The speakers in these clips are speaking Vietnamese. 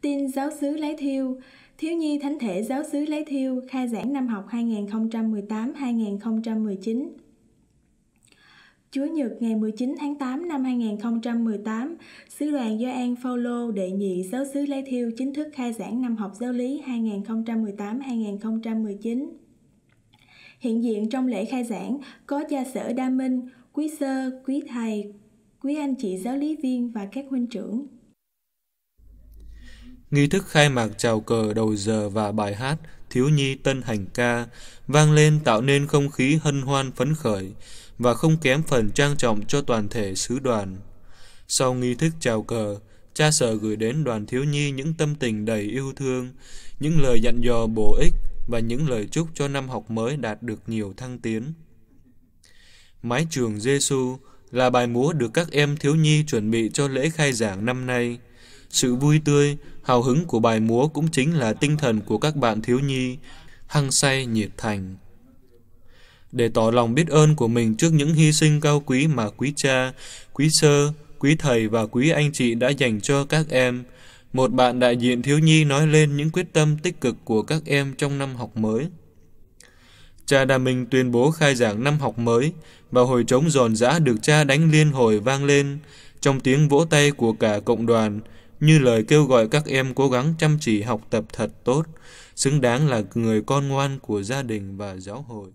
Tin giáo sứ lấy Thiêu Thiếu nhi Thánh thể giáo sứ lấy Thiêu khai giảng năm học 2018-2019. Chúa Nhật ngày 19 tháng 8 năm 2018, Sứ đoàn do Gioan Phaolô đệ nhị giáo sứ Lê Thiêu chính thức khai giảng năm học giáo lý 2018-2019. Hiện diện trong lễ khai giảng có cha sở Đa Minh, quý sơ, quý thầy, quý anh chị giáo lý viên và các huynh trưởng. Nghi thức khai mạc chào cờ đầu giờ và bài hát Thiếu Nhi Tân Hành Ca vang lên tạo nên không khí hân hoan phấn khởi và không kém phần trang trọng cho toàn thể sứ đoàn. Sau nghi thức chào cờ, cha sở gửi đến đoàn thiếu nhi những tâm tình đầy yêu thương, những lời dặn dò bổ ích và những lời chúc cho năm học mới đạt được nhiều thăng tiến. Mái trường Giêsu là bài múa được các em thiếu nhi chuẩn bị cho lễ khai giảng năm nay. Sự vui tươi, hào hứng của bài múa cũng chính là tinh thần của các bạn thiếu nhi, hăng say nhiệt thành. Để tỏ lòng biết ơn của mình trước những hy sinh cao quý mà quý cha, quý sơ, quý thầy và quý anh chị đã dành cho các em, một bạn đại diện thiếu nhi nói lên những quyết tâm tích cực của các em trong năm học mới. Cha Đà Minh tuyên bố khai giảng năm học mới và hồi trống giòn giã được cha đánh liên hồi vang lên trong tiếng vỗ tay của cả cộng đoàn như lời kêu gọi các em cố gắng chăm chỉ học tập thật tốt, xứng đáng là người con ngoan của gia đình và giáo hội.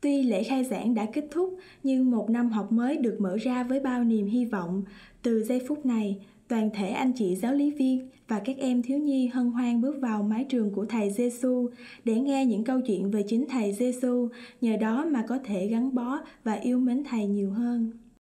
Tuy lễ khai giảng đã kết thúc, nhưng một năm học mới được mở ra với bao niềm hy vọng. Từ giây phút này, toàn thể anh chị giáo lý viên và các em thiếu nhi hân hoan bước vào mái trường của thầy Giêsu để nghe những câu chuyện về chính thầy Giêsu, nhờ đó mà có thể gắn bó và yêu mến thầy nhiều hơn.